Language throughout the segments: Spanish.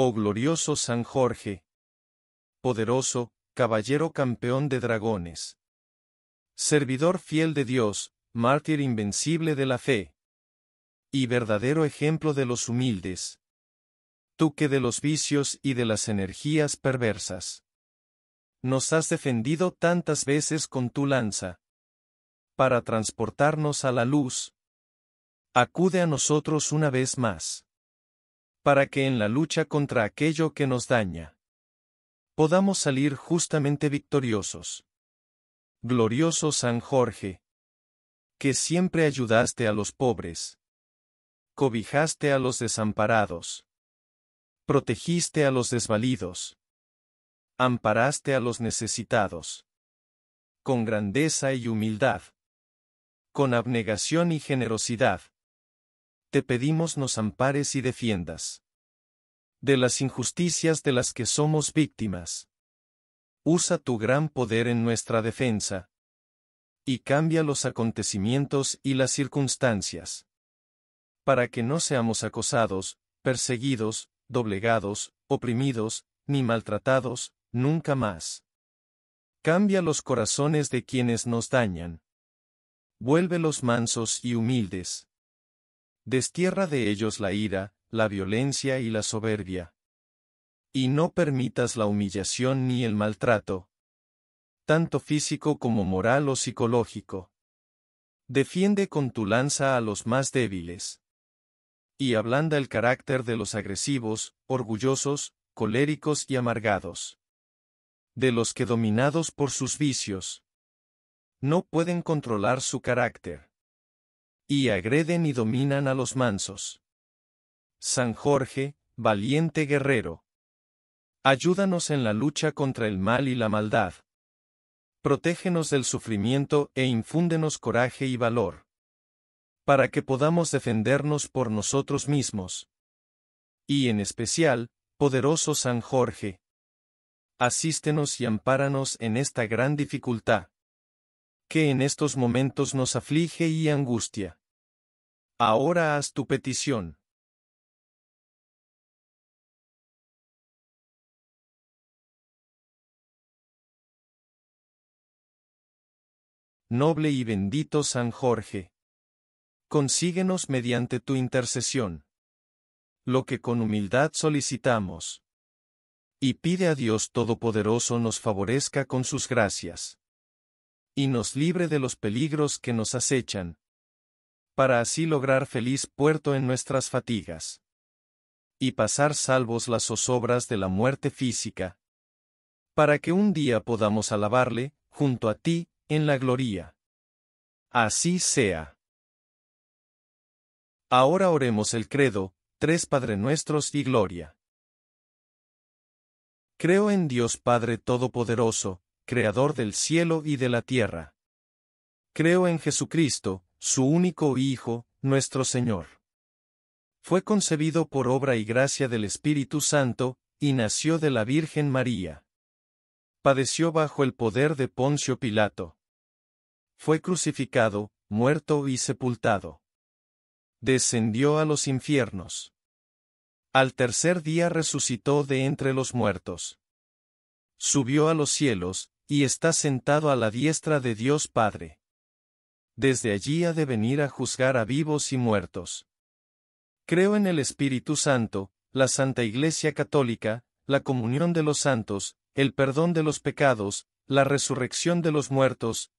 Oh glorioso San Jorge. Poderoso, caballero campeón de dragones. Servidor fiel de Dios, mártir invencible de la fe. Y verdadero ejemplo de los humildes. Tú que de los vicios y de las energías perversas. Nos has defendido tantas veces con tu lanza. Para transportarnos a la luz. Acude a nosotros una vez más para que en la lucha contra aquello que nos daña podamos salir justamente victoriosos. Glorioso San Jorge, que siempre ayudaste a los pobres, cobijaste a los desamparados, protegiste a los desvalidos, amparaste a los necesitados, con grandeza y humildad, con abnegación y generosidad. Te pedimos nos ampares y defiendas de las injusticias de las que somos víctimas. Usa tu gran poder en nuestra defensa. Y cambia los acontecimientos y las circunstancias. Para que no seamos acosados, perseguidos, doblegados, oprimidos, ni maltratados, nunca más. Cambia los corazones de quienes nos dañan. Vuélvelos mansos y humildes. Destierra de ellos la ira, la violencia y la soberbia. Y no permitas la humillación ni el maltrato, tanto físico como moral o psicológico. Defiende con tu lanza a los más débiles. Y ablanda el carácter de los agresivos, orgullosos, coléricos y amargados. De los que dominados por sus vicios, no pueden controlar su carácter. Y agreden y dominan a los mansos. San Jorge, valiente guerrero. Ayúdanos en la lucha contra el mal y la maldad. Protégenos del sufrimiento e infúndenos coraje y valor. Para que podamos defendernos por nosotros mismos. Y en especial, poderoso San Jorge. Asístenos y ampáranos en esta gran dificultad. Que en estos momentos nos aflige y angustia. Ahora haz tu petición. noble y bendito San Jorge. Consíguenos mediante tu intercesión lo que con humildad solicitamos. Y pide a Dios Todopoderoso nos favorezca con sus gracias. Y nos libre de los peligros que nos acechan. Para así lograr feliz puerto en nuestras fatigas. Y pasar salvos las zozobras de la muerte física. Para que un día podamos alabarle, junto a ti, en la gloria. Así sea. Ahora oremos el credo, tres Padre nuestros y gloria. Creo en Dios Padre Todopoderoso, Creador del cielo y de la tierra. Creo en Jesucristo, su único Hijo, nuestro Señor. Fue concebido por obra y gracia del Espíritu Santo, y nació de la Virgen María. Padeció bajo el poder de Poncio Pilato fue crucificado, muerto y sepultado. Descendió a los infiernos. Al tercer día resucitó de entre los muertos. Subió a los cielos, y está sentado a la diestra de Dios Padre. Desde allí ha de venir a juzgar a vivos y muertos. Creo en el Espíritu Santo, la Santa Iglesia Católica, la comunión de los santos, el perdón de los pecados, la resurrección de los muertos,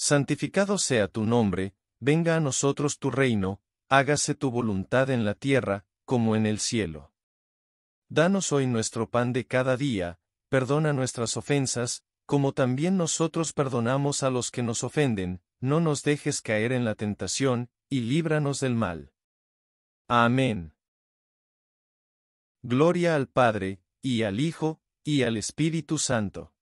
Santificado sea tu nombre, venga a nosotros tu reino, hágase tu voluntad en la tierra, como en el cielo. Danos hoy nuestro pan de cada día, perdona nuestras ofensas, como también nosotros perdonamos a los que nos ofenden, no nos dejes caer en la tentación, y líbranos del mal. Amén. Gloria al Padre, y al Hijo, y al Espíritu Santo.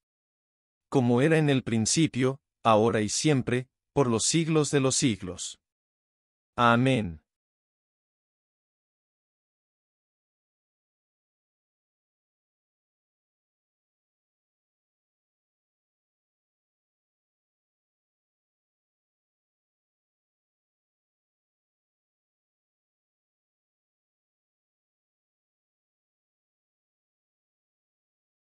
Como era en el principio, ahora y siempre, por los siglos de los siglos. Amén.